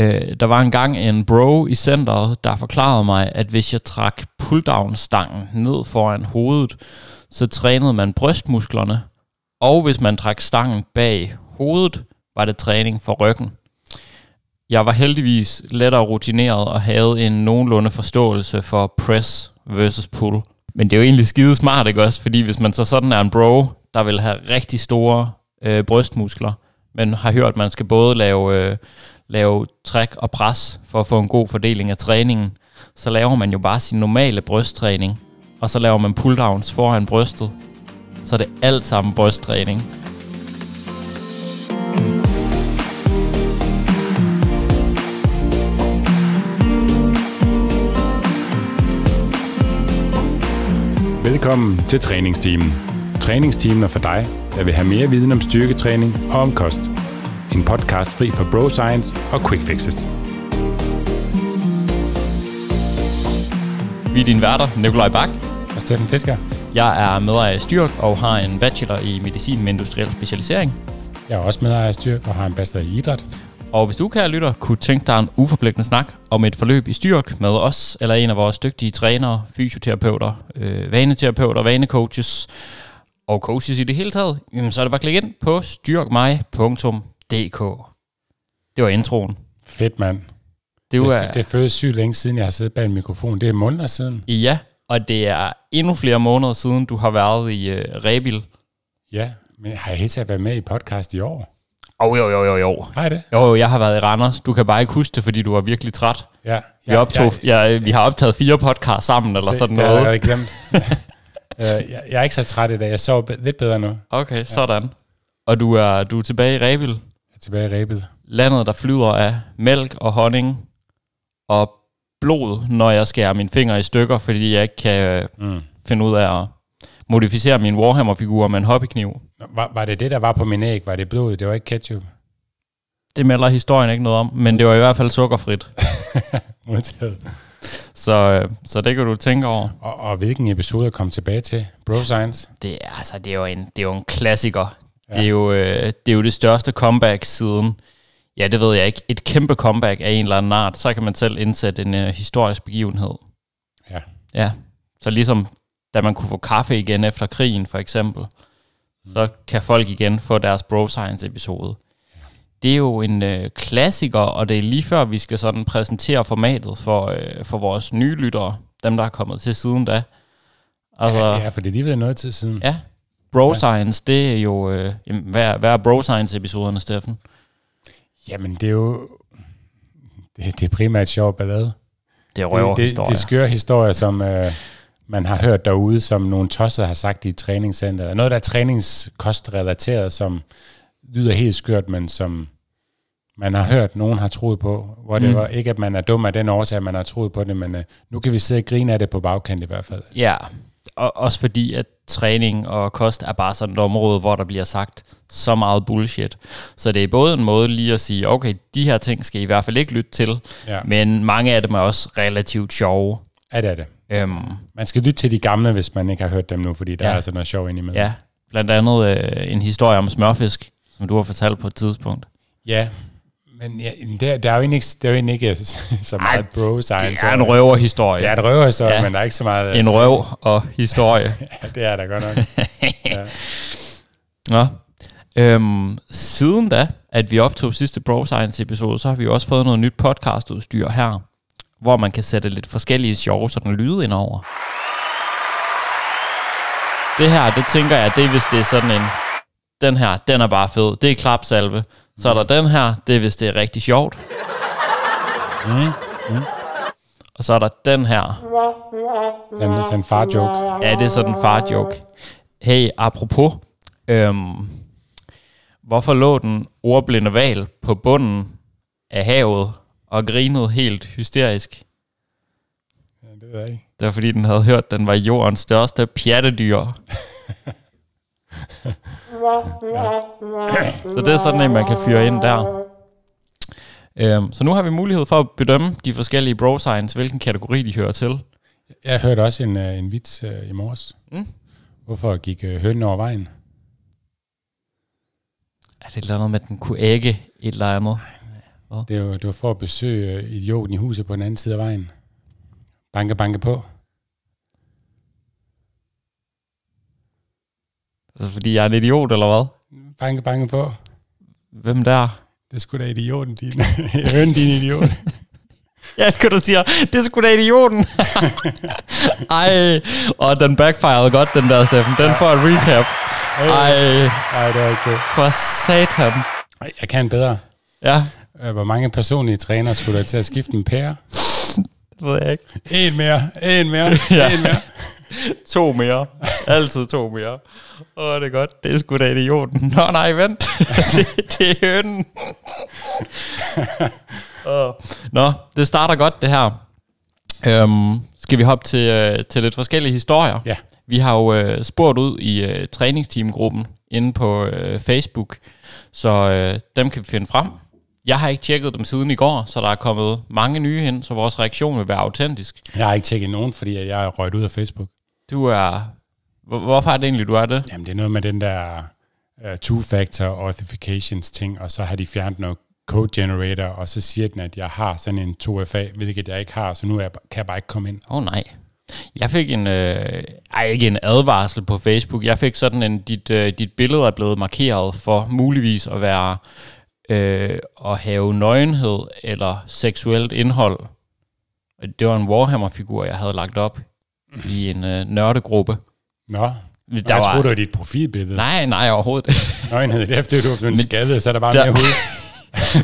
Øh, der var engang en bro i centret, der forklarede mig, at hvis jeg trak pulldown-stangen ned foran hovedet, så trænede man brystmusklerne, og hvis man trak stangen bag hovedet, var det træning for ryggen. Jeg var heldigvis lettere rutineret og havde en nogenlunde forståelse for press versus pull. Men det er jo egentlig skide smart, ikke også? Fordi hvis man så sådan er en bro, der vil have rigtig store øh, brystmuskler, men har hørt, at man skal både lave, øh, lave træk og pres for at få en god fordeling af træningen, så laver man jo bare sin normale brysttræning, og så laver man pulldowns foran brystet. Så det er alt sammen brysttræning. Velkommen til træningsteamen. Træningsteamen er for dig, der vil have mere viden om styrketræning og om kost – en podcast fri for bro science og quick fixes. Vi er din værter, Nikolaj Bak og Steffen Fisker. Jeg er medejer af Styrk og har en bachelor i medicin med industriel specialisering. Jeg er også medejer af Styrk og har en bachelor i idræt. Og hvis du, kære lytter, kunne tænke dig en uforpligtende snak om et forløb i Styrk med os, eller en af vores dygtige trænere, fysioterapeuter, øh, vaneterapeuter, vanecoaches og coaches i det hele taget, jamen, så er det bare klik ind på styrkmig.com DK. Det var introen. Fedt, mand. Det, var, det, øh, det føles sygt længe siden, jeg har siddet bag en mikrofon. Det er måneder siden. Ja, og det er endnu flere måneder siden, du har været i uh, øh, Rebil. Ja, men har jeg helt været med i podcast i år? Oh, jo, jo, jo, jo. Har det? Jo, jo, jeg har været i Randers. Du kan bare ikke huske det, fordi du var virkelig træt. Ja. ja vi, optog, ja, ja, øh, vi har optaget fire podcast sammen, eller se, sådan noget. Det har jeg glemt. jeg, jeg er ikke så træt i dag. Jeg sover lidt bedre nu. Okay, sådan. Og du er, du er tilbage i Rebil? Skal tilbage i ræbet. Landet, der flyder af mælk og honning og blod, når jeg skærer mine fingre i stykker, fordi jeg ikke kan øh, mm. finde ud af at modificere min Warhammer-figur med en hobbykniv. Var, var det det, der var på min æg? Var det blod? Det var ikke ketchup? Det melder historien ikke noget om, men det var i hvert fald sukkerfrit. Modtaget. Så, øh, så det kan du tænke over. Og, og hvilken episode kom tilbage til? Bro Science? Det, er, altså, det, er jo en, det er jo en klassiker. Ja. Det, er jo, øh, det er jo det største comeback siden, ja, det ved jeg ikke, et kæmpe comeback af en eller anden art. Så kan man selv indsætte en øh, historisk begivenhed. Ja. Ja, så ligesom da man kunne få kaffe igen efter krigen, for eksempel, mm. så kan folk igen få deres Bro Science-episode. Ja. Det er jo en øh, klassiker, og det er lige før, vi skal sådan præsentere formatet for, øh, for vores nye lyttere, dem, der er kommet til siden da. Altså, ja, ja, for det er lige ved noget tid siden. Ja, Bro Science, ja. det er jo... Øh, jamen, hvad, hvad er Bro Science-episoderne, Steffen? Jamen, det er jo... Det, det er primært sjov ballade. Det er røver det, det, det skøre historier, som øh, man har hørt derude, som nogle tosser har sagt i træningscenteret. træningscenter. noget, der er træningskostrelateret, som lyder helt skørt, men som man har hørt, nogen har troet på, hvor det mm. var ikke, at man er dum af den årsag, at man har troet på det, men øh, nu kan vi sidde og grine af det på bagkant i hvert fald. Ja, og også fordi, at træning og kost er bare sådan et område, hvor der bliver sagt så meget bullshit. Så det er både en måde lige at sige, okay, de her ting skal I i hvert fald ikke lytte til, ja. men mange af dem er også relativt sjove. Ja, det er det. Øhm, man skal lytte til de gamle, hvis man ikke har hørt dem nu, fordi der ja. er altså noget sjov ind imellem. Ja, blandt andet øh, en historie om smørfisk, som du har fortalt på et tidspunkt. Ja, men ja, der, der, er jo ikke, der er jo egentlig ikke øh, så meget Ej, bro science. Det er en røverhistorie. Det er en røverhistorie, ja. men der er ikke så meget... Øh, en røv og historie. ja, det er der godt nok. ja. Nå. Øhm, siden da, at vi optog sidste Bro Science episode, så har vi også fået noget nyt podcastudstyr her, hvor man kan sætte lidt forskellige sjove sådan lyde ind over. Det her, det tænker jeg, det er hvis det er sådan en... Den her, den er bare fed. Det er klapsalve. Så er der den her, det er hvis det er rigtig sjovt. Mm. Mm. Og så er der den her. det er en far-joke. Ja, det er sådan en far-joke. Hey, apropos, øhm, hvorfor lå den ordblinde val på bunden af havet og grinede helt hysterisk? Ja, det ved jeg ikke. Det var fordi, den havde hørt, at den var jordens største pjattedyr. Så det er sådan en, man kan fyre ind der. Øhm, så nu har vi mulighed for at bedømme de forskellige bro signs, hvilken kategori de hører til. Jeg hørte også en, øh, en vits øh, i morges. Mm? Hvorfor gik øh, hønen over vejen? Er det et eller andet med, at den kunne ægge et eller andet? Det, var, det var for at besøge øh, idioten i huset på den anden side af vejen. Banke, banke på. Altså, fordi jeg er en idiot, eller hvad? Banke, banke på. Hvem der? Det skulle da idioten din. Høn din idiot. ja, kan du sige, det skulle da idioten. Ej, og den backfired godt, den der, Steffen. Den ja. får et recap. Ej, Ej det var ikke godt. For satan. Jeg kan bedre. Ja. Øh, hvor mange personlige trænere skulle der til at skifte en pære? det ved jeg ikke. En mere, en mere, ja. en mere. to mere. Altid to mere. Åh, det er godt. Det er sgu da idioten. Nå nej, vent. det, det er hønen. Åh. Nå, det starter godt, det her. Øhm, skal vi hoppe til, øh, til lidt forskellige historier? Ja. Vi har jo øh, spurgt ud i øh, træningsteamgruppen inde på øh, Facebook, så øh, dem kan vi finde frem. Jeg har ikke tjekket dem siden i går, så der er kommet mange nye hen, så vores reaktion vil være autentisk. Jeg har ikke tjekket nogen, fordi jeg er røget ud af Facebook. Du er... hvorfor er det egentlig, du er det? Jamen, det er noget med den der uh, two-factor authentications ting, og så har de fjernet noget code generator, og så siger den, at jeg har sådan en 2FA, hvilket jeg ikke har, så nu er jeg, kan jeg bare ikke komme ind. Åh oh, nej. Jeg fik en, øh, ej, ikke en advarsel på Facebook, jeg fik sådan en, dit, øh, dit billede er blevet markeret for muligvis at være, øh, at have nøgenhed eller seksuelt indhold. Det var en Warhammer-figur, jeg havde lagt op i en øh, nørdegruppe. Nå, der jeg var... troede, det var dit profilbillede. Nej, nej, overhovedet Nøgenhed, det er efter, du var blevet skadet, så er der bare der... mere hud.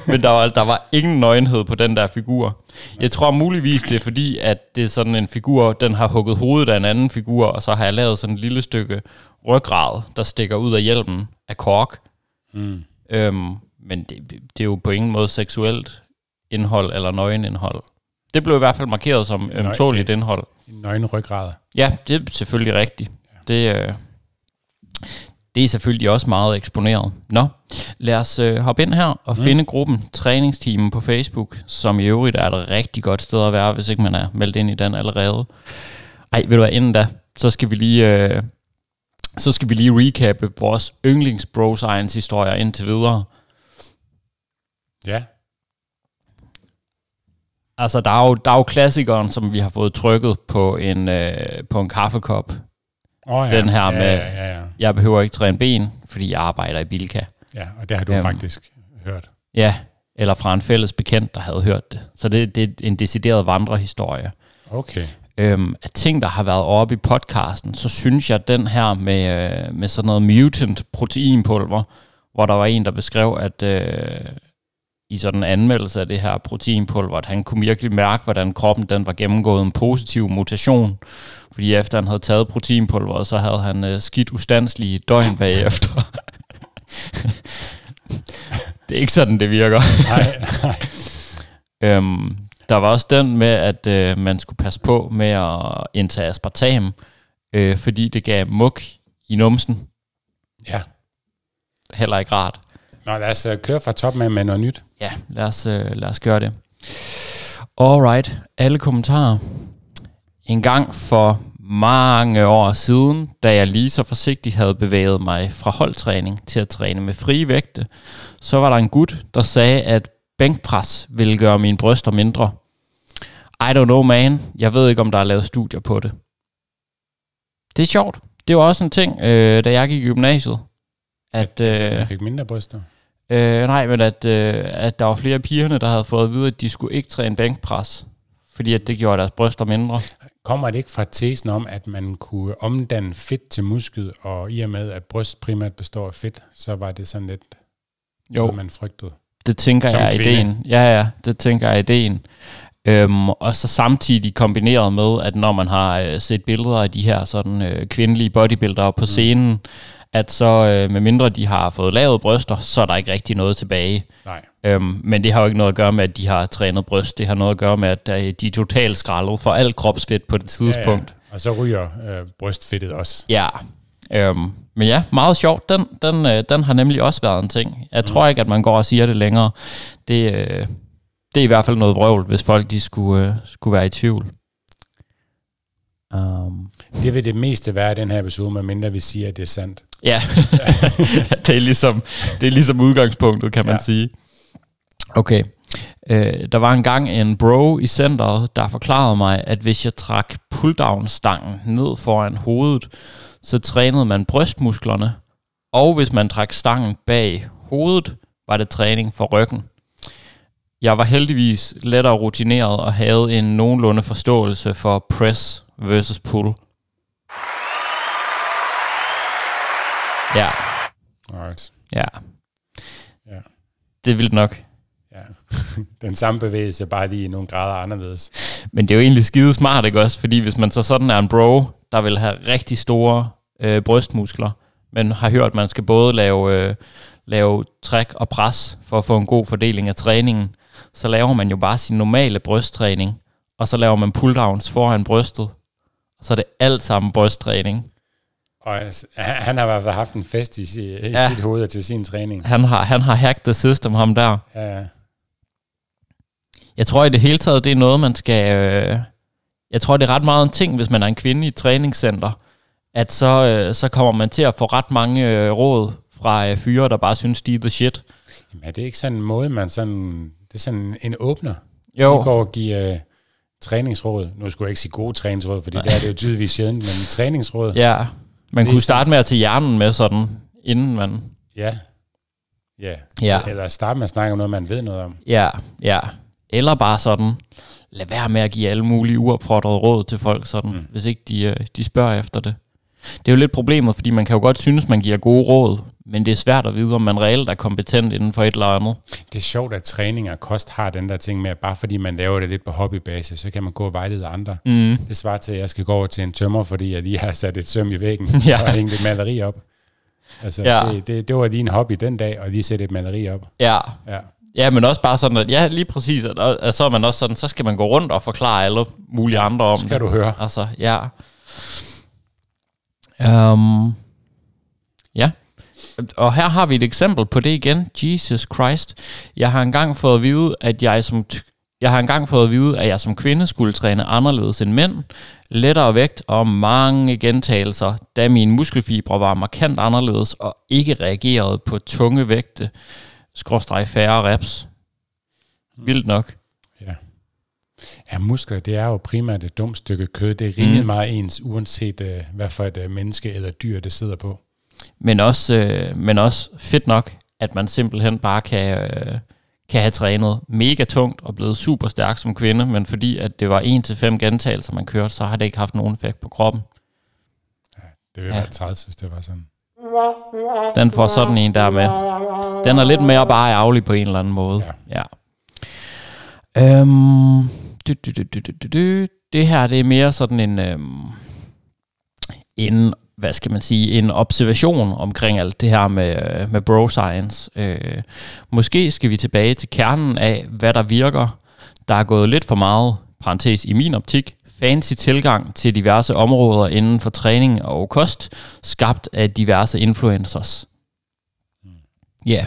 Men der var, der var ingen nøgenhed på den der figur. Jeg tror muligvis, det er fordi, at det er sådan en figur, den har hugget hovedet af en anden figur, og så har jeg lavet sådan et lille stykke ryggrad, der stikker ud af hjelmen af kork. Mm. Øhm, men det, det er jo på ingen måde seksuelt indhold eller nøgenindhold. Det blev i hvert fald markeret som ømtåligt indhold en nøgen ryggrad. Ja, det er selvfølgelig rigtigt. Ja. Det, øh, det er selvfølgelig også meget eksponeret. Nå, lad os øh, hoppe ind her og mm. finde gruppen Træningsteamen på Facebook, som i øvrigt er et rigtig godt sted at være, hvis ikke man er meldt ind i den allerede. Ej, vil du være inden da, så skal vi lige... Øh, så skal vi lige recappe vores yndlings bro science historier indtil videre. Ja, Altså, der er, jo, der er jo klassikeren, som vi har fået trykket på en, øh, på en kaffekop. Oh, ja. Den her ja, med, ja, ja, ja. jeg behøver ikke træne ben, fordi jeg arbejder i Bilka. Ja, og det har du um, faktisk hørt. Ja, eller fra en fælles bekendt, der havde hørt det. Så det, det er en decideret vandrehistorie. Okay. Um, af ting, der har været oppe i podcasten, så synes jeg, at den her med, øh, med sådan noget mutant proteinpulver, hvor der var en, der beskrev, at, øh, i sådan en anmeldelse af det her proteinpulver, at han kunne virkelig mærke, hvordan kroppen den var gennemgået en positiv mutation. Fordi efter han havde taget proteinpulveret, så havde han øh, skidt ustandslige døgn bagefter. det er ikke sådan, det virker. nej, nej. øhm, der var også den med, at øh, man skulle passe på med at indtage aspartam, øh, fordi det gav muk i numsen. Ja. Heller ikke rart. Nå, lad os uh, køre fra top med, med noget nyt. Ja, lad os, uh, lad os gøre det. Alright, alle kommentarer. En gang for mange år siden, da jeg lige så forsigtigt havde bevæget mig fra holdtræning til at træne med frie vægte, så var der en gut, der sagde, at bænkpres ville gøre mine bryster mindre. I don't know, man. Jeg ved ikke, om der er lavet studier på det. Det er sjovt. Det var også en ting, øh, da jeg gik i gymnasiet. At, øh, jeg fik mindre bryster. Øh, nej, men at, øh, at der var flere af pigerne, der havde fået at vide, at de skulle ikke træne bænkpres, fordi at det gjorde deres bryster mindre. Kommer det ikke fra tesen om, at man kunne omdanne fedt til muskel, og i og med, at bryst primært består af fedt, så var det sådan lidt, jo. Noget, man frygtede? Det tænker Som jeg er ideen. Ja, ja, det tænker jeg er ideen. Øhm, og så samtidig kombineret med, at når man har øh, set billeder af de her sådan øh, kvindelige bodybuildere på mm. scenen, mm at så øh, mindre de har fået lavet bryster, så er der ikke rigtig noget tilbage. Nej. Øhm, men det har jo ikke noget at gøre med, at de har trænet bryst. Det har noget at gøre med, at øh, de er totalt skrællet for alt kropsfedt på det tidspunkt. Ja, ja. Og så ryger øh, brystfedtet også. Ja. Øhm, men ja, meget sjovt. Den, den, øh, den har nemlig også været en ting. Jeg mm. tror ikke, at man går og siger det længere. Det, øh, det er i hvert fald noget vrøvl, hvis folk de skulle, øh, skulle være i tvivl. Um, det vil det meste være i den her episode, medmindre vi siger, at det er sandt. Ja, det, er ligesom, det er ligesom udgangspunktet, kan man ja. sige. Okay. uh, der var engang en bro i centret, der forklarede mig, at hvis jeg trak pulldown-stangen ned foran hovedet, så trænede man brystmusklerne, og hvis man trak stangen bag hovedet, var det træning for ryggen. Jeg var heldigvis lettere rutineret og havde en nogenlunde forståelse for press versus pull. Ja. Alright. Ja. ja. Det er vildt nok. Ja. Den samme bevægelse, bare lige i nogle grader anderledes. Men det er jo egentlig skide smart, ikke også? Fordi hvis man så sådan er en bro, der vil have rigtig store øh, brystmuskler, men har hørt, at man skal både lave, øh, lave træk og pres for at få en god fordeling af træningen, så laver man jo bare sin normale brysttræning, og så laver man pulldowns foran brystet, og så er det alt sammen brysttræning. Og altså, han har i hvert fald haft en fest i, i ja. sit hoved til sin træning. Han har, han har hacked the system, ham der. Ja, Jeg tror i det hele taget, det er noget, man skal... Øh, jeg tror, det er ret meget en ting, hvis man er en kvinde i et træningscenter, at så, øh, så kommer man til at få ret mange øh, råd fra øh, fyre, der bare synes, de er the shit. Jamen er det ikke sådan en måde, man sådan... Det er sådan en åbner. Jo. Du går og giver... Øh træningsråd. Nu skulle jeg ikke sige gode træningsråd, for det der er det jo tydeligvis sjældent, men træningsråd. Ja, man kunne starte med at tage hjernen med sådan, inden man... Ja. ja, ja. Eller starte med at snakke om noget, man ved noget om. Ja, ja. Eller bare sådan, lad være med at give alle mulige uopfordrede råd til folk, sådan, mm. hvis ikke de, øh, de spørger efter det. Det er jo lidt problemet, fordi man kan jo godt synes, man giver gode råd, men det er svært at vide, om man reelt er kompetent inden for et eller andet. Det er sjovt, at træning og kost har den der ting med, at bare fordi man laver det lidt på hobbybasis, så kan man gå og vejlede andre. Mm. Det svarer til, at jeg skal gå over til en tømmer, fordi jeg lige har sat et søm i væggen ja. og hængt et maleri op. Altså, ja. det, det, det var din hobby den dag, og lige sætte et maleri op. Ja. ja. Ja, men også bare sådan, at ja, lige præcis, at, at så er man også sådan, så skal man gå rundt og forklare alle mulige andre om skal det. Skal du høre. Altså, ja. Um, ja. Og her har vi et eksempel på det igen. Jesus Christ. Jeg har engang fået at vide, at jeg som jeg har engang fået at vide, at jeg som kvinde skulle træne anderledes end mænd, lettere vægt og mange gentagelser, da mine muskelfibre var markant anderledes og ikke reagerede på tunge vægte, Skråstrej færre reps. Vildt nok. Ja, muskler, det er jo primært et dumt stykke kød. Det er rimelig mm. meget ens, uanset uh, hvad for et uh, menneske eller dyr, det sidder på. Men også, øh, men også fedt nok, at man simpelthen bare kan, øh, kan have trænet mega tungt og blevet super stærk som kvinde, men fordi at det var 1-5 gentagelser, man kørte, så har det ikke haft nogen effekt på kroppen. Ja, det ville ja. være træls, hvis det var sådan. Den får sådan en der med. Den er lidt mere bare ærgerlig på en eller anden måde. Ja. ja. Øhm, du, du, du, du, du, du. Det her, det er mere sådan en, øhm, en hvad skal man sige, en observation omkring alt det her med, øh, med bro science. Øh, måske skal vi tilbage til kernen af, hvad der virker. Der er gået lidt for meget, parentes i min optik, fancy tilgang til diverse områder inden for træning og kost, skabt af diverse influencers. Mm. Ja. Yeah.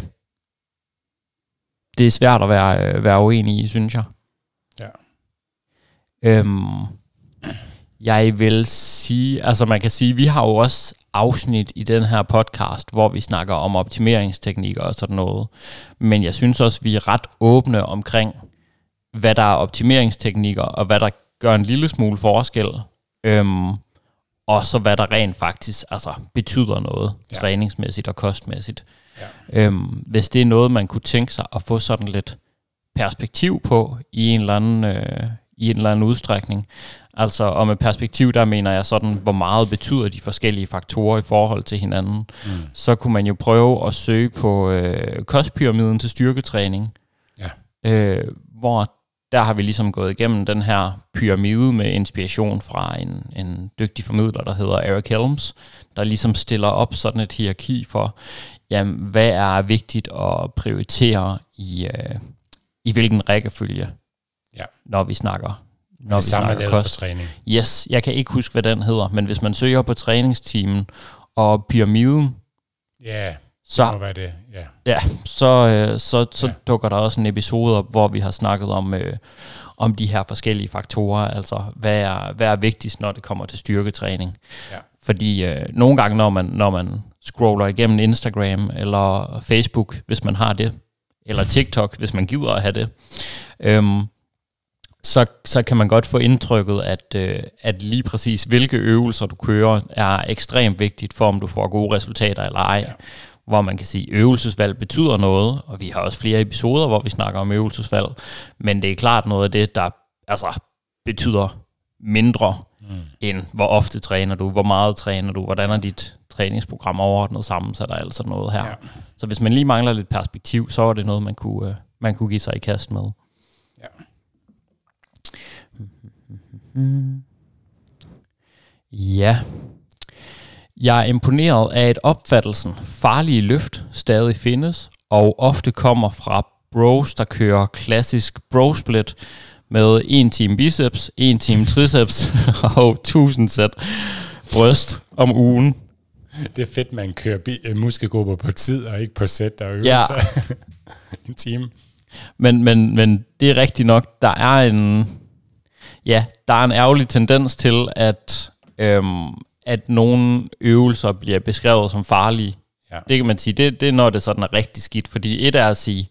Det er svært at være, øh, være uenig i, synes jeg. Øhm, jeg vil sige, altså man kan sige, vi har jo også afsnit i den her podcast, hvor vi snakker om optimeringsteknikker og sådan noget. Men jeg synes også, vi er ret åbne omkring, hvad der er optimeringsteknikker, og hvad der gør en lille smule forskel. Øhm, og så hvad der rent faktisk altså, betyder noget, ja. træningsmæssigt og kostmæssigt. Ja. Øhm, hvis det er noget, man kunne tænke sig at få sådan lidt perspektiv på i en eller anden, øh, i en eller anden udstrækning. Altså, og med perspektiv, der mener jeg sådan, hvor meget betyder de forskellige faktorer i forhold til hinanden. Mm. Så kunne man jo prøve at søge på øh, kostpyramiden til styrketræning, ja. øh, hvor der har vi ligesom gået igennem den her pyramide med inspiration fra en, en dygtig formidler, der hedder Eric Helms, der ligesom stiller op sådan et hierarki for, jamen, hvad er vigtigt at prioritere i, øh, i hvilken rækkefølge ja. når vi snakker når vi samme snakker kost. For træning. Yes, jeg kan ikke huske, hvad den hedder, men hvis man søger på træningstimen og pyramiden, ja, så, det må være det. Ja. Ja, så, så, øh, så, så ja. dukker der også en episode op, hvor vi har snakket om, øh, om de her forskellige faktorer, altså hvad er, hvad er vigtigst, når det kommer til styrketræning. Ja. Fordi øh, nogle gange, når man, når man scroller igennem Instagram eller Facebook, hvis man har det, eller TikTok, hvis man gider at have det, øhm, så, så kan man godt få indtrykket, at, øh, at lige præcis hvilke øvelser du kører, er ekstremt vigtigt for, om du får gode resultater eller ej. Ja. Hvor man kan sige, at øvelsesvalg betyder noget, og vi har også flere episoder, hvor vi snakker om øvelsesvalg, men det er klart noget af det, der altså, betyder mindre, mm. end hvor ofte træner du, hvor meget træner du, hvordan er dit træningsprogram overordnet så der er altså noget her. Ja. Så hvis man lige mangler lidt perspektiv, så er det noget, man kunne, øh, man kunne give sig i kast med. Ja. Jeg er imponeret af, at opfattelsen farlige løft stadig findes, og ofte kommer fra bros, der kører klassisk brosplit med en time biceps, en time triceps og 1000 sæt bryst om ugen. Det er fedt, man kører bi- øh, muskelgrupper på tid og ikke på sæt der øver Ja. en time. Men, men, men det er rigtigt nok, der er en, ja, der er en ærgerlig tendens til, at, øhm, at nogle øvelser bliver beskrevet som farlige. Ja. Det kan man sige, det, det er når det sådan er rigtig skidt, fordi et er at sige,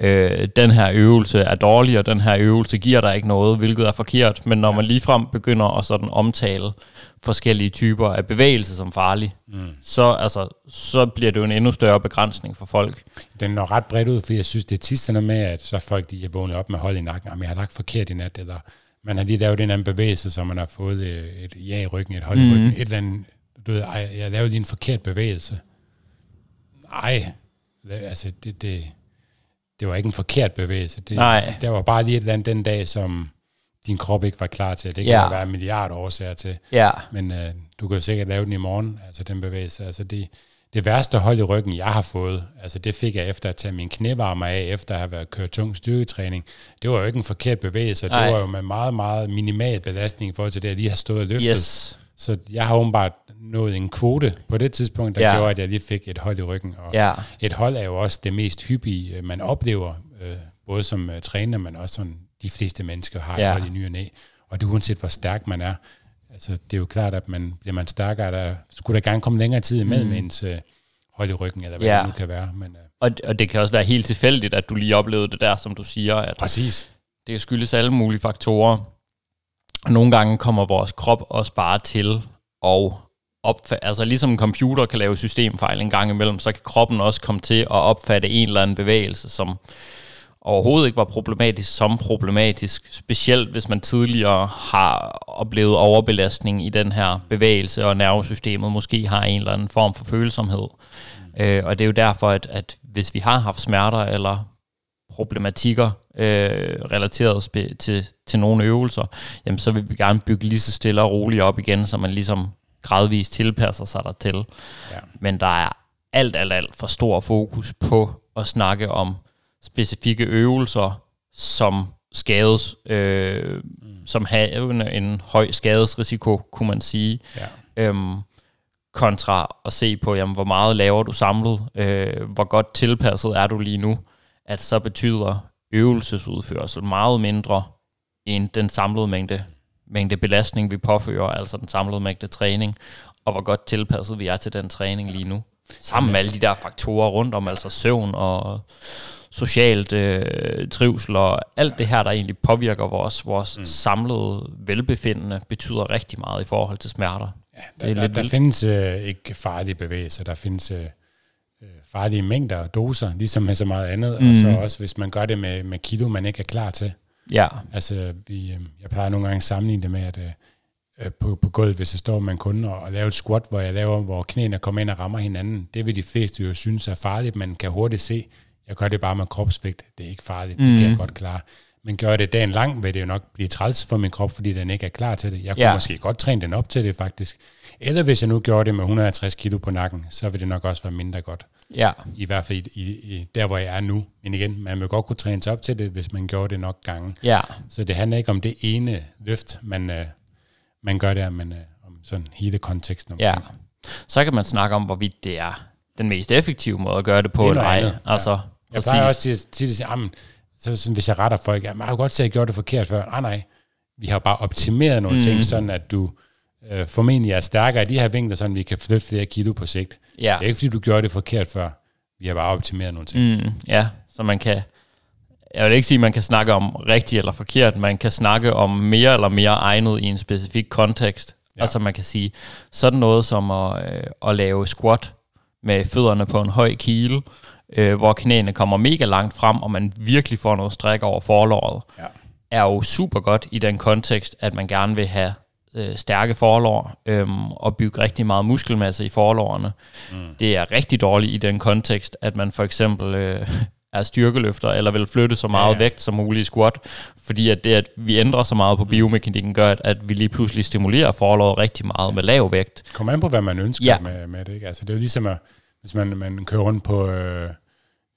øh, den her øvelse er dårlig, og den her øvelse giver dig ikke noget, hvilket er forkert, men når man ligefrem begynder at sådan omtale forskellige typer af bevægelse som farlig, mm. så, altså, så bliver det jo en endnu større begrænsning for folk. Den når ret bredt ud, for jeg synes, det er tit med, at så folk de er vågnet op med hold i nakken, om jeg har lagt forkert i nat, eller man har lige lavet en anden bevægelse, så man har fået øh, et ja i ryggen, et hold i ryggen, mm. et eller andet, du ved, ej, jeg lavede lige en forkert bevægelse. Nej, altså det, det, det var ikke en forkert bevægelse. Det, Nej. Det var bare lige et eller andet den dag, som din krop ikke var klar til. Det kan ja. være en milliard årsager til. Ja. Men øh, du kan jo sikkert lave den i morgen, altså den bevægelse. Altså det, det værste hold i ryggen, jeg har fået, altså det fik jeg efter at tage mine knævarmer af, efter at have været kørt tung styrketræning, det var jo ikke en forkert bevægelse, Ej. det var jo med meget, meget minimal belastning i forhold til det, jeg lige har stået og løftet. Yes. Så jeg har åbenbart nået en kvote på det tidspunkt, der ja. gjorde, at jeg lige fik et hold i ryggen. Og ja. et hold er jo også det mest hyppige, øh, man oplever, øh, både som øh, træner, men også som de fleste mennesker har ja. et hold i ny og næ. Og det uanset, hvor stærk man er, Altså, det er jo klart, at man, bliver man stærkere, der skulle der gerne komme længere tid med mm. ens øh, hold i ryggen, eller hvad ja. det nu kan være. Men, øh. og, og det kan også være helt tilfældigt, at du lige oplevede det der, som du siger. At Præcis. Det kan skyldes alle mulige faktorer. Nogle gange kommer vores krop også bare til at opfatte, altså ligesom en computer kan lave systemfejl en gang imellem, så kan kroppen også komme til at opfatte en eller anden bevægelse som overhovedet ikke var problematisk som problematisk, specielt hvis man tidligere har oplevet overbelastning i den her bevægelse, og nervesystemet måske har en eller anden form for følsomhed. Øh, og det er jo derfor, at, at hvis vi har haft smerter eller problematikker øh, relateret spe- til, til nogle øvelser, jamen så vil vi gerne bygge lige så stille og roligt op igen, så man ligesom gradvist tilpasser sig dertil. Ja. Men der er alt, alt, alt for stor fokus på at snakke om specifikke øvelser, som skades, øh, mm. som har en, en høj skadesrisiko, kunne man sige. Ja. Øhm, kontra at se på, jamen, hvor meget laver du samlet, øh, hvor godt tilpasset er du lige nu, at så betyder øvelsesudførsel meget mindre end den samlede mængde, mængde belastning, vi påfører, altså den samlede mængde træning, og hvor godt tilpasset vi er til den træning lige nu. Sammen med alle de der faktorer rundt om, altså søvn og socialt øh, trivsel og alt det her, der egentlig påvirker vores, vores mm. samlede velbefindende, betyder rigtig meget i forhold til smerter. Ja, der, det er der, lidt der, findes øh, ikke farlige bevægelser, der findes øh, øh, farlige mængder og doser, ligesom med så meget andet, mm. og så mhm. også hvis man gør det med, med kilo, man ikke er klar til. Ja. Altså, vi, øh, jeg plejer nogle gange at sammenligne det med, at øh, øh på, på gulvet, hvis jeg står med en kunde og, og laver et squat, hvor jeg laver, hvor knæene kommer ind og rammer hinanden, det vil de fleste jo synes er farligt, man kan hurtigt se, jeg gør det bare med kropsvægt, det er ikke farligt, mm. det kan jeg mm. godt klare. Men gør det dagen lang, vil det jo nok blive træls for min krop, fordi den ikke er klar til det. Jeg kunne ja. måske godt træne den op til det faktisk. Eller hvis jeg nu gjorde det med 150 kilo på nakken, så vil det nok også være mindre godt. Ja. I hvert fald i, i, i der, hvor jeg er nu. Men igen, man vil godt kunne træne sig op til det, hvis man gjorde det nok gange. Ja. Så det handler ikke om det ene løft, man, øh, man gør der, men øh, om sådan hele konteksten. Om Ja. Så kan man snakke om, hvorvidt det er den mest effektive måde at gøre det på, eller ej. Altså, ja jeg Præcis. plejer også til, tit at sige, så sådan, hvis jeg retter folk, jeg har godt set, at jeg gjorde det forkert før. Nej, ah, nej, vi har bare optimeret nogle mm. ting, sådan at du øh, formentlig er stærkere i de her vinkler, sådan at vi kan flytte flere kilo på sigt. Ja. Det er ikke, fordi du gjorde det forkert før. Vi har bare optimeret nogle ting. Mm, ja, så man kan, jeg vil ikke sige, at man kan snakke om rigtigt eller forkert. Man kan snakke om mere eller mere egnet i en specifik kontekst. Ja. Altså man kan sige, sådan noget som at, øh, at lave squat med fødderne på en høj kile, øh, hvor knæene kommer mega langt frem, og man virkelig får noget stræk over forlåret, ja. er jo super godt i den kontekst, at man gerne vil have øh, stærke forlår øhm, og bygge rigtig meget muskelmasse i forlårene. Mm. Det er rigtig dårligt i den kontekst, at man for eksempel øh, er styrkeløfter eller vil flytte så meget ja, ja. vægt som muligt i squat, fordi at det, at vi ændrer så meget på mm. biomekanikken, gør, at, at vi lige pludselig stimulerer forlåret rigtig meget med lav vægt. Kom an på, hvad man ønsker ja. med, med det. Ikke? Altså, det er jo ligesom at hvis man, man kører rundt på øh,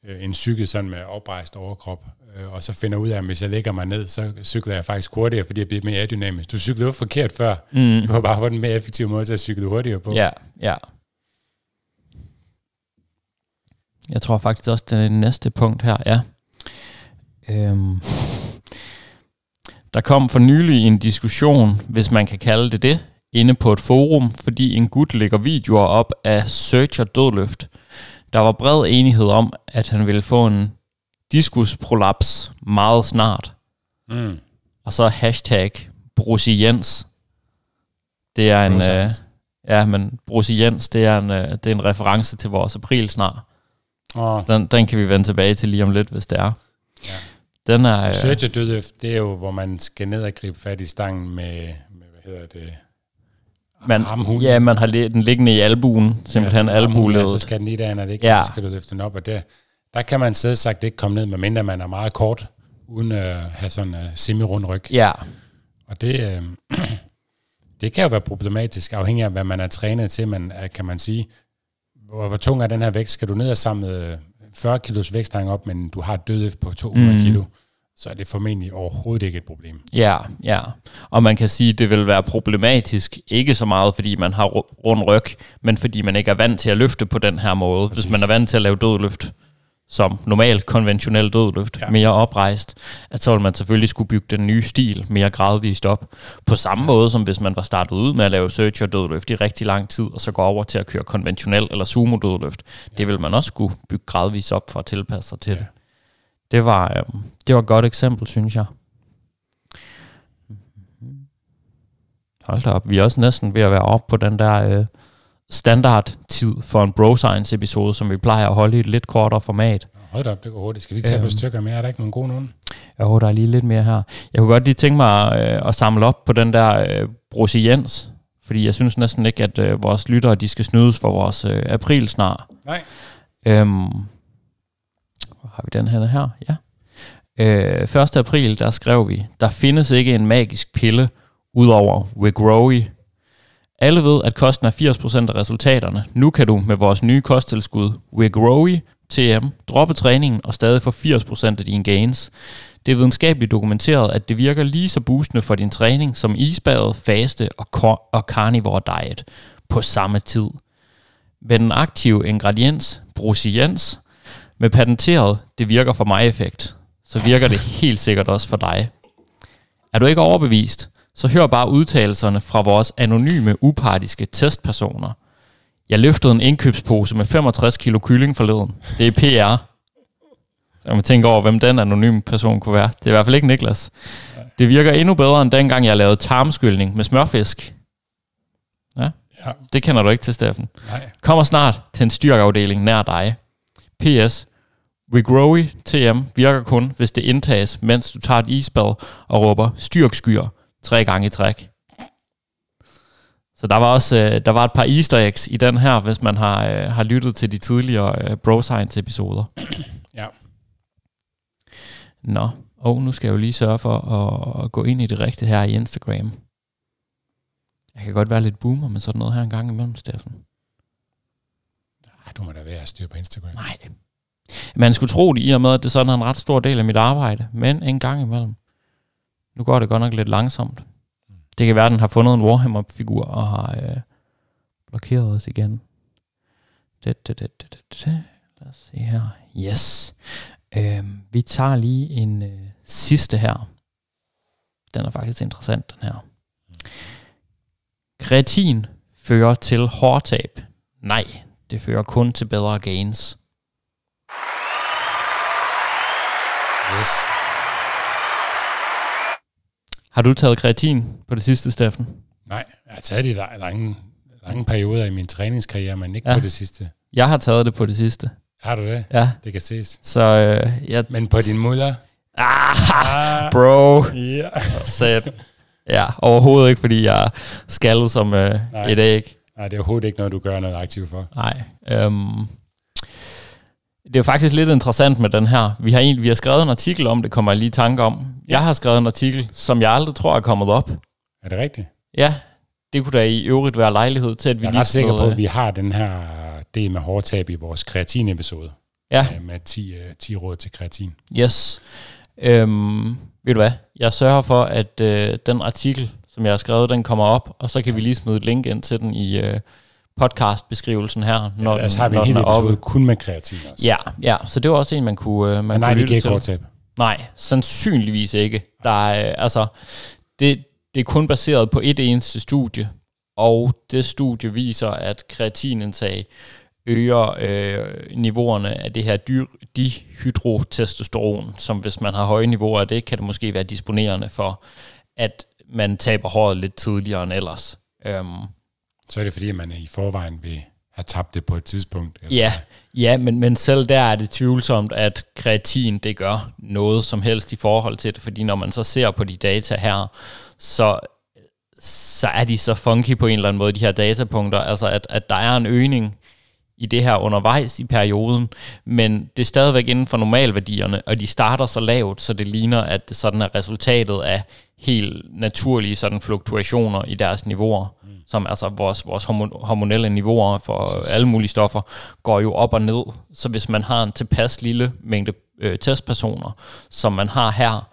øh, en cykel sådan med oprejst overkrop, øh, og så finder ud af, at hvis jeg lægger mig ned, så cykler jeg faktisk hurtigere, fordi jeg bliver mere aerodynamisk. Du cyklede jo forkert før. Mm. Det var bare på den mere effektive måde til at cykle hurtigere på. Ja, ja. Jeg tror faktisk også, det er det næste punkt her, ja. Øhm. Der kom for nylig en diskussion, hvis man kan kalde det det, inde på et forum, fordi en gut lægger videoer op af Search og Dødløft. Der var bred enighed om, at han ville få en diskusprolaps meget snart. Mm. Og så hashtag Jens. Det er en... Øh, ja, men Jens, det er en, øh, det er en reference til vores april snart. Oh. Den, den kan vi vende tilbage til lige om lidt, hvis det er. Ja. Den er... Øh, Search og dødløft, det er jo, hvor man skal ned og gribe fat i stangen med, med hvad hedder det, man, armhulen. Ja, man har den liggende i albuen, simpelthen ja, så Ja, så skal den lige derhen, og det ikke, ja. så skal du løfte den op. Og der, der kan man sagt ikke komme ned, medmindre man er meget kort, uden at have sådan en øh, semirund semi-rund ryg. Ja. Og det, øh, det kan jo være problematisk, afhængig af, hvad man er trænet til, men øh, kan man sige, hvor, hvor tung er den her vægt? Skal du ned og samle 40 øh, kilos vægtstang op, men du har et dødøft på 200 mm. kilo? så er det formentlig overhovedet ikke et problem. Ja, ja. Og man kan sige, at det vil være problematisk, ikke så meget fordi man har rund ryg, men fordi man ikke er vant til at løfte på den her måde. Præcis. Hvis man er vant til at lave dødløft, som normalt konventionel dødløft, ja. mere oprejst, at så vil man selvfølgelig skulle bygge den nye stil mere gradvist op. På samme måde som hvis man var startet ud med at lave search og dødløft i rigtig lang tid, og så går over til at køre konventionel eller sumo dødløft. Ja. Det vil man også skulle bygge gradvist op for at tilpasse sig til ja. det. Det var, øh, det var et godt eksempel, synes jeg. Hold da op, vi er også næsten ved at være oppe på den der øh, standardtid for en Bro Science episode, som vi plejer at holde i et lidt kortere format. Hold da op, det går hurtigt. Skal vi tage øhm, på stykker mere? Er der ikke nogen gode nogen? Jo, der er lige lidt mere her. Jeg kunne godt lige tænke mig øh, at samle op på den der øh, brosiens, fordi jeg synes næsten ikke, at øh, vores lyttere de skal snydes for vores øh, snart. Nej. Øhm, har vi den her her? Ja. Øh, 1. april, der skrev vi, der findes ikke en magisk pille udover Wegrowy. Alle ved, at kosten er 80% af resultaterne. Nu kan du med vores nye kosttilskud Wegrowy TM droppe træningen og stadig få 80% af dine gains. Det er videnskabeligt dokumenteret, at det virker lige så boostende for din træning som isbadet, faste og, kor- og carnivore diet på samme tid. Med den aktive ingrediens, brusiens, med patenteret, det virker for mig effekt, så virker det helt sikkert også for dig. Er du ikke overbevist, så hør bare udtalelserne fra vores anonyme, upartiske testpersoner. Jeg løftede en indkøbspose med 65 kilo kylling forleden. Det er PR. Så man tænker over, hvem den anonyme person kunne være. Det er i hvert fald ikke Niklas. Det virker endnu bedre, end dengang jeg lavede tarmskyldning med smørfisk. Ja, ja. det kender du ikke til, Steffen. Nej. Kommer snart til en styrkeafdeling nær dig. P.S. Wegrowy TM virker kun, hvis det indtages, mens du tager et isbad og råber styrkskyer tre gange i træk. Så der var også øh, der var et par easter eggs i den her, hvis man har, øh, har lyttet til de tidligere øh, Bro Science episoder. Ja. Nå, og nu skal jeg jo lige sørge for at gå ind i det rigtige her i Instagram. Jeg kan godt være lidt boomer med sådan noget her en gang imellem, Steffen du må da være at styre på Instagram. Nej. Man skulle tro det i og med, at det sådan er en ret stor del af mit arbejde, men en gang imellem. Nu går det godt nok lidt langsomt. Det kan være, at den har fundet en Warhammer-figur og har øh, blokeret os igen. Det, det, det, det, det. Lad os se her. Yes. Øh, vi tager lige en øh, sidste her. Den er faktisk interessant, den her. Kreatin fører til hårtab. Nej, det fører kun til bedre gains. Yes. Har du taget kreatin på det sidste, Steffen? Nej, jeg har taget det i lange, lange perioder i min træningskarriere, men ikke ja. på det sidste. Jeg har taget det på det sidste. Har du det? Ja. Det kan ses. Så øh, jeg... Men på din muller? Ah, ah, bro. bro. Yeah. Ja, overhovedet ikke, fordi jeg er skaldet som øh, et æg. Nej, det er overhovedet ikke noget, du gør noget aktivt for. Nej. Øhm, det er jo faktisk lidt interessant med den her. Vi har, egentlig, vi har skrevet en artikel om det, kommer jeg lige i tanke om. Ja. Jeg har skrevet en artikel, som jeg aldrig tror er kommet op. Er det rigtigt? Ja, det kunne da i øvrigt være lejlighed til, at vi lige... Jeg er lige ret sikker på, at vi har den her del med hårdtab i vores kreatin-episode. Ja. Øh, med 10, 10 øh, råd til kreatin. Yes. Øhm, ved du hvad? Jeg sørger for, at øh, den artikel som jeg har skrevet, den kommer op, og så kan vi lige smide et link ind til den i øh, podcastbeskrivelsen her, når ja, altså, den, altså har vi når en hel episode kun med kreatin også. Ja, ja, så det var også en, man kunne øh, man Men nej, kunne det kan ikke Nej, sandsynligvis ikke. Der er, øh, altså, det, det er kun baseret på et eneste studie, og det studie viser, at kreatinindtag øger øh, niveauerne af det her dihydrotestosteron, som hvis man har høje niveauer af det, kan det måske være disponerende for, at man taber håret lidt tidligere end ellers. Øhm. Så er det fordi, man er i forvejen vil have tabt det på et tidspunkt? Eller? Ja, ja men, men selv der er det tvivlsomt, at kreatin det gør noget som helst i forhold til det, fordi når man så ser på de data her, så så er de så funky på en eller anden måde, de her datapunkter, altså at, at der er en øgning i det her undervejs i perioden, men det er stadigvæk inden for normalværdierne, og de starter så lavt, så det ligner, at det sådan er resultatet af helt naturlige sådan fluktuationer i deres niveauer, mm. som altså vores, vores hormonelle niveauer for Præcis. alle mulige stoffer, går jo op og ned. Så hvis man har en tilpas lille mængde øh, testpersoner, som man har her,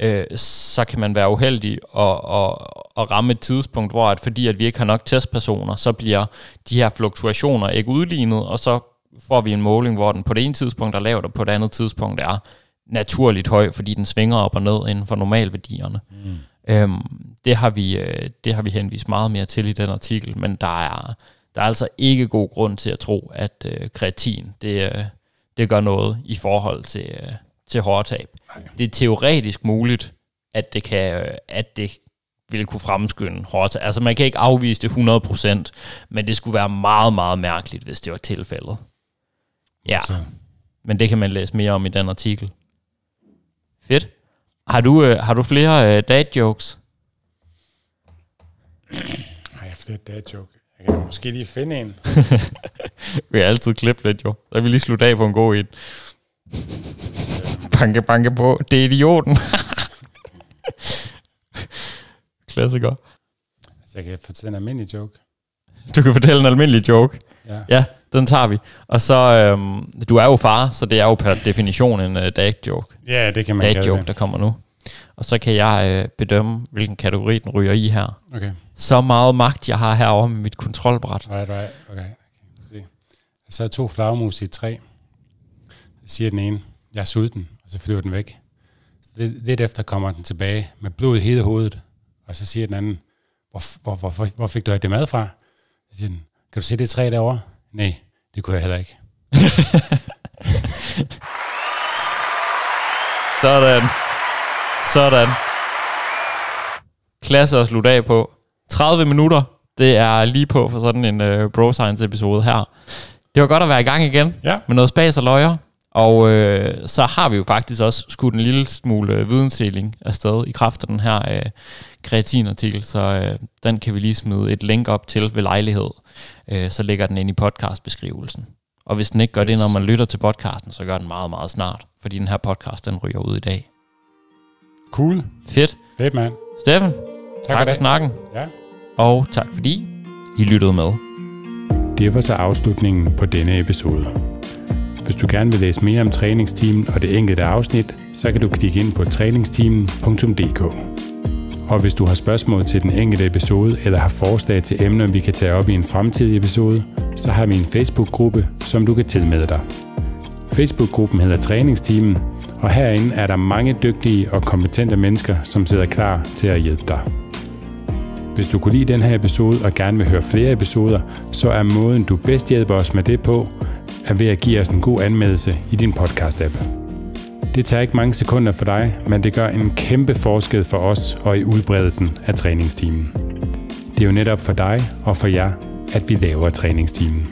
øh, så kan man være uheldig og, og, og ramme et tidspunkt, hvor at fordi at vi ikke har nok testpersoner, så bliver de her fluktuationer ikke udlignet, og så får vi en måling, hvor den på det ene tidspunkt er lavt, og på det andet tidspunkt er naturligt høj, fordi den svinger op og ned inden for normalværdierne. Mm. Øhm, det, har vi, øh, det har vi henvist meget mere til i den artikel, men der er, der er altså ikke god grund til at tro, at øh, kreatin det, øh, det gør noget i forhold til, øh, til hårdtab. Det er teoretisk muligt, at det, kan, øh, at det ville kunne fremskynde hårdtab. Altså man kan ikke afvise det 100%, men det skulle være meget, meget mærkeligt, hvis det var tilfældet. Ja, men det kan man læse mere om i den artikel. Fedt. Har du, øh, har du flere øh, dad jokes? Har jeg har flere dad jokes? Jeg kan måske lige finde en. vi har altid klippet lidt jo. Så vi lige slutte af på en god en. banke, banke på. Det er idioten. Klassiker. Så altså, jeg kan fortælle en almindelig joke. Du kan fortælle en almindelig joke? Ja. ja den tager vi. Og så, øhm, du er jo far, så det er jo per definition en uh, øh, dad joke. Ja, det kan man dad joke, det. der kommer nu. Og så kan jeg øh, bedømme, hvilken kategori den ryger i her. Okay. Så meget magt, jeg har herovre med mit kontrolbræt. Right, right. Okay. okay. Så er to flagmus i tre. Så siger den ene, jeg er sulten, og så flyver den væk. Så lidt, lidt efter kommer den tilbage med blod i hele hovedet. Og så siger den anden, hvor, hvor, hvor, hvor fik du det mad fra? Så siger den, kan du se det træ derovre? Nej, det kunne jeg heller ikke. Sådan. Sådan. Klasse at slutte af på. 30 minutter, det er lige på for sådan en uh, Bro Science episode her. Det var godt at være i gang igen ja. med noget spas og løjer. Og øh, så har vi jo faktisk også skudt en lille smule øh, vidensdeling afsted i kraft af den her øh, kreatinartikel, så øh, den kan vi lige smide et link op til ved lejlighed. Øh, så ligger den ind i podcastbeskrivelsen. Og hvis den ikke gør yes. det, når man lytter til podcasten, så gør den meget, meget snart, fordi den her podcast, den ryger ud i dag. Cool. Fedt. Fedt, mand. Steffen, tak, tak for, for snakken. Ja. Og tak fordi I lyttede med. Det var så afslutningen på denne episode. Hvis du gerne vil læse mere om træningsteamen og det enkelte afsnit, så kan du klikke ind på træningsteamen.dk. Og hvis du har spørgsmål til den enkelte episode, eller har forslag til emner, vi kan tage op i en fremtidig episode, så har vi en Facebook-gruppe, som du kan tilmelde dig. Facebook-gruppen hedder Træningsteamen, og herinde er der mange dygtige og kompetente mennesker, som sidder klar til at hjælpe dig. Hvis du kunne lide den her episode og gerne vil høre flere episoder, så er måden, du bedst hjælper os med det på, er ved at give os en god anmeldelse i din podcast-app. Det tager ikke mange sekunder for dig, men det gør en kæmpe forskel for os og i udbredelsen af træningstimen. Det er jo netop for dig og for jer, at vi laver træningstimen.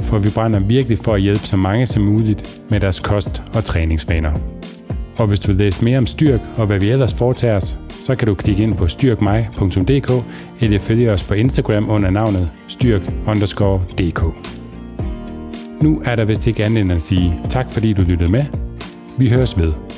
For vi brænder virkelig for at hjælpe så mange som muligt med deres kost og træningsvaner. Og hvis du vil læse mere om Styrk og hvad vi ellers foretager os, så kan du klikke ind på styrkmig.dk eller følge os på Instagram under navnet styrk_dk. Nu er der vist ikke andet end at sige tak fordi du lyttede med, vi høres ved.